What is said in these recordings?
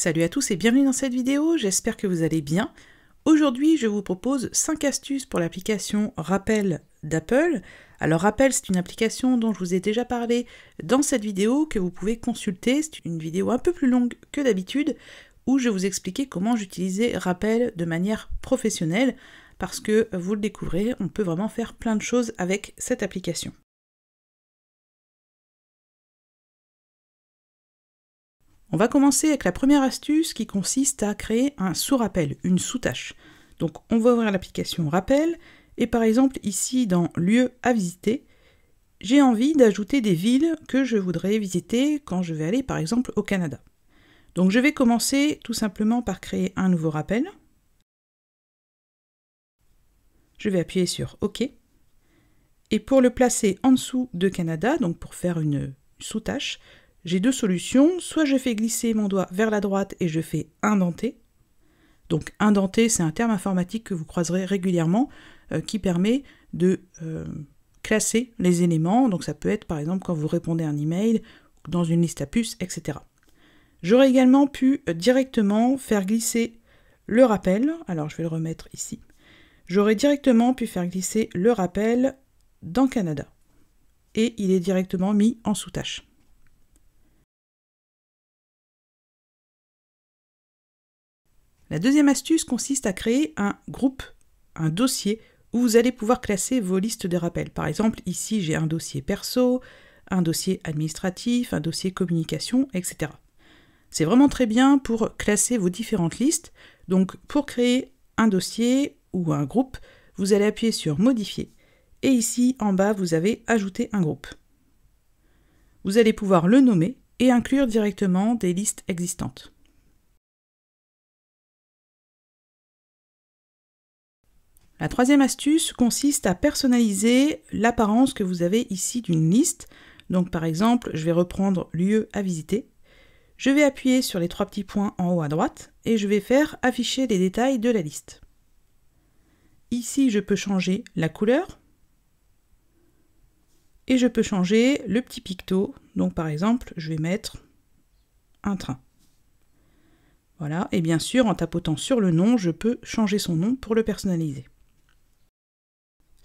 Salut à tous et bienvenue dans cette vidéo, j'espère que vous allez bien. Aujourd'hui, je vous propose 5 astuces pour l'application Rappel d'Apple. Alors Rappel, c'est une application dont je vous ai déjà parlé dans cette vidéo que vous pouvez consulter. C'est une vidéo un peu plus longue que d'habitude où je vous expliquais comment j'utilisais Rappel de manière professionnelle parce que vous le découvrez, on peut vraiment faire plein de choses avec cette application. On va commencer avec la première astuce qui consiste à créer un sous-rappel, une sous-tâche. Donc on va ouvrir l'application Rappel et par exemple ici dans Lieu à visiter, j'ai envie d'ajouter des villes que je voudrais visiter quand je vais aller par exemple au Canada. Donc je vais commencer tout simplement par créer un nouveau rappel. Je vais appuyer sur OK. Et pour le placer en dessous de Canada, donc pour faire une sous-tâche, j'ai deux solutions, soit je fais glisser mon doigt vers la droite et je fais indenter. Donc indenter, c'est un terme informatique que vous croiserez régulièrement euh, qui permet de euh, classer les éléments. Donc ça peut être par exemple quand vous répondez à un email, dans une liste à puces, etc. J'aurais également pu euh, directement faire glisser le rappel. Alors je vais le remettre ici. J'aurais directement pu faire glisser le rappel dans Canada. Et il est directement mis en sous-tâche. La deuxième astuce consiste à créer un groupe, un dossier, où vous allez pouvoir classer vos listes de rappels. Par exemple, ici j'ai un dossier perso, un dossier administratif, un dossier communication, etc. C'est vraiment très bien pour classer vos différentes listes. Donc pour créer un dossier ou un groupe, vous allez appuyer sur Modifier. Et ici, en bas, vous avez Ajouter un groupe. Vous allez pouvoir le nommer et inclure directement des listes existantes. La troisième astuce consiste à personnaliser l'apparence que vous avez ici d'une liste. Donc par exemple, je vais reprendre lieu à visiter. Je vais appuyer sur les trois petits points en haut à droite et je vais faire afficher les détails de la liste. Ici, je peux changer la couleur et je peux changer le petit picto. Donc par exemple, je vais mettre un train. Voilà, et bien sûr, en tapotant sur le nom, je peux changer son nom pour le personnaliser.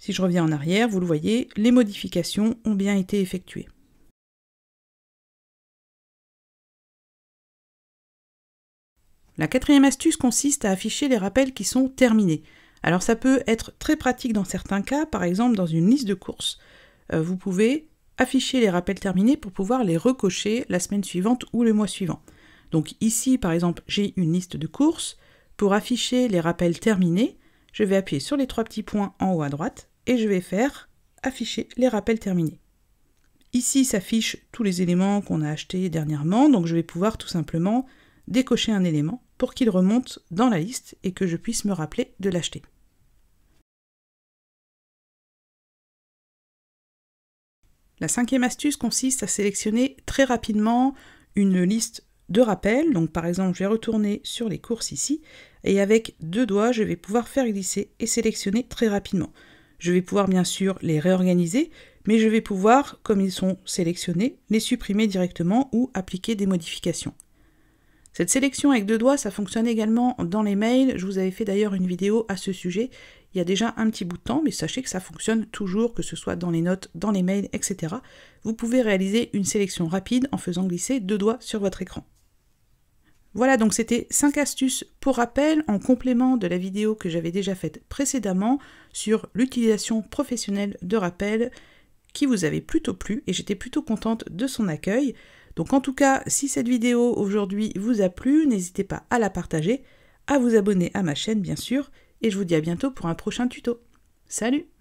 Si je reviens en arrière, vous le voyez, les modifications ont bien été effectuées. La quatrième astuce consiste à afficher les rappels qui sont terminés. Alors ça peut être très pratique dans certains cas, par exemple dans une liste de courses, euh, vous pouvez afficher les rappels terminés pour pouvoir les recocher la semaine suivante ou le mois suivant. Donc ici, par exemple, j'ai une liste de courses. Pour afficher les rappels terminés, je vais appuyer sur les trois petits points en haut à droite et je vais faire afficher les rappels terminés. Ici s'affichent tous les éléments qu'on a achetés dernièrement, donc je vais pouvoir tout simplement décocher un élément pour qu'il remonte dans la liste et que je puisse me rappeler de l'acheter. La cinquième astuce consiste à sélectionner très rapidement une liste de rappels. Donc par exemple, je vais retourner sur les courses ici et avec deux doigts, je vais pouvoir faire glisser et sélectionner très rapidement. Je vais pouvoir bien sûr les réorganiser, mais je vais pouvoir, comme ils sont sélectionnés, les supprimer directement ou appliquer des modifications. Cette sélection avec deux doigts, ça fonctionne également dans les mails. Je vous avais fait d'ailleurs une vidéo à ce sujet il y a déjà un petit bout de temps, mais sachez que ça fonctionne toujours, que ce soit dans les notes, dans les mails, etc. Vous pouvez réaliser une sélection rapide en faisant glisser deux doigts sur votre écran. Voilà, donc c'était 5 astuces pour rappel en complément de la vidéo que j'avais déjà faite précédemment sur l'utilisation professionnelle de rappel qui vous avait plutôt plu et j'étais plutôt contente de son accueil. Donc en tout cas, si cette vidéo aujourd'hui vous a plu, n'hésitez pas à la partager, à vous abonner à ma chaîne bien sûr, et je vous dis à bientôt pour un prochain tuto. Salut